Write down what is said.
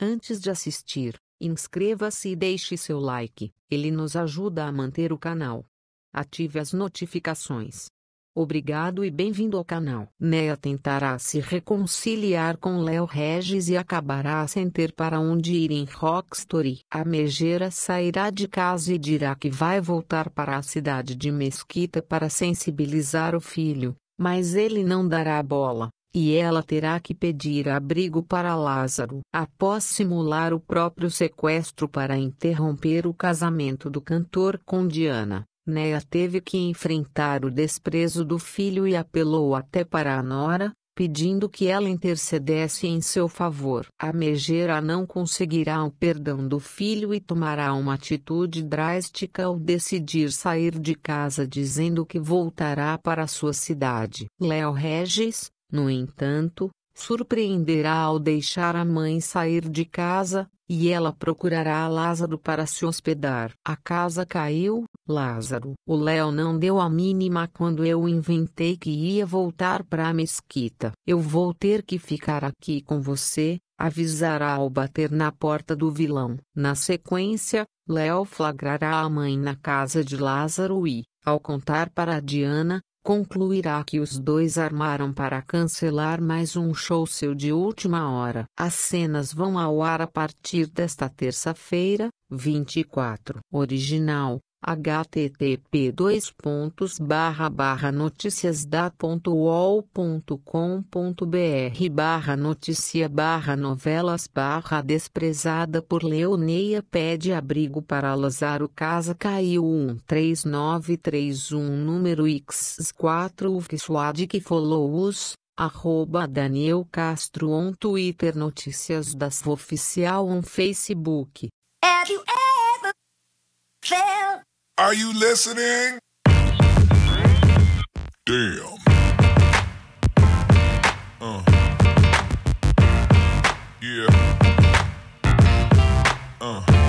Antes de assistir, inscreva-se e deixe seu like, ele nos ajuda a manter o canal. Ative as notificações. Obrigado e bem-vindo ao canal. Nea tentará se reconciliar com Léo Regis e acabará sem ter para onde ir em Rockstory. A Megera sairá de casa e dirá que vai voltar para a cidade de Mesquita para sensibilizar o filho, mas ele não dará bola e ela terá que pedir abrigo para Lázaro. Após simular o próprio sequestro para interromper o casamento do cantor com Diana, Nea teve que enfrentar o desprezo do filho e apelou até para a nora, pedindo que ela intercedesse em seu favor. A Megera não conseguirá o perdão do filho e tomará uma atitude drástica ao decidir sair de casa dizendo que voltará para sua cidade. Léo Regis, no entanto, surpreenderá ao deixar a mãe sair de casa, e ela procurará Lázaro para se hospedar. A casa caiu, Lázaro. O Léo não deu a mínima quando eu inventei que ia voltar para a mesquita. Eu vou ter que ficar aqui com você, avisará ao bater na porta do vilão. Na sequência, Léo flagrará a mãe na casa de Lázaro e, ao contar para Diana, concluirá que os dois armaram para cancelar mais um show seu de última hora. As cenas vão ao ar a partir desta terça-feira, 24. Original http dois pontos barra barra notícias br barra notícia barra novelas barra desprezada por Leoneia pede abrigo para Lazaro Casa caiu 13931 número X4 UFSWAD que os arroba Daniel Castro on Twitter Notícias das Oficial on Facebook Have you ever felt Are you listening? Damn. Uh. Yeah. Uh.